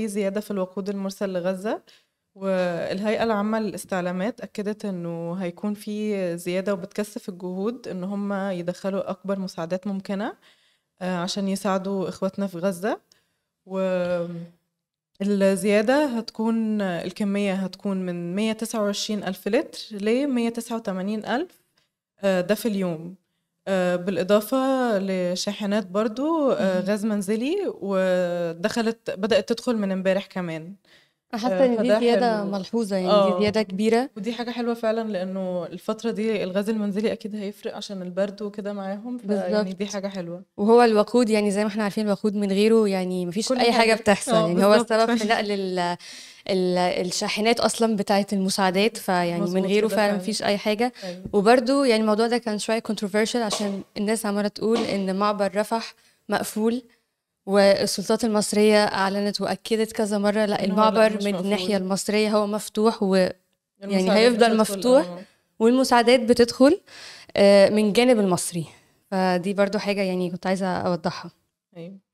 في زيادة في الوقود المرسل لغزة والهيئة العامة للاستعلامات أكدت أنه هيكون في زيادة وبتكثف الجهود أن هم يدخلوا أكبر مساعدات ممكنة آه، عشان يساعدوا إخواتنا في غزة والزيادة هتكون الكمية هتكون من 129 ألف لتر ل 189 ألف آه، ده في اليوم آه، بالإضافة لشاحنات برضو آه، غاز منزلي ودخلت بدأت تدخل من امبارح كمان آه، حاسه ان دي زياده حلو. ملحوظه يعني أوه. دي زياده كبيره ودي حاجه حلوه فعلا لانه الفتره دي الغاز المنزلي اكيد هيفرق عشان البرد وكده معاهم يعني دي حاجه حلوه وهو الوقود يعني زي ما احنا عارفين الوقود من غيره يعني مفيش اي حاجه, حاجة بتحصل يعني هو السبب في نقل الشاحنات اصلا بتاعه المساعدات فيعني من غيره فعلا مفيش اي حاجه أيوة. وبرده يعني الموضوع ده كان شويه كونتروفيرشال عشان الناس عماله تقول ان معبر رفح مقفول والسلطات المصريه اعلنت واكدت كذا مره لا المعبر من الناحيه المصريه هو مفتوح و يعني هيفضل مفتوح آه. والمساعدات بتدخل آه، من جانب المصري فدي برضو حاجه يعني كنت عايزه اوضحها ايوه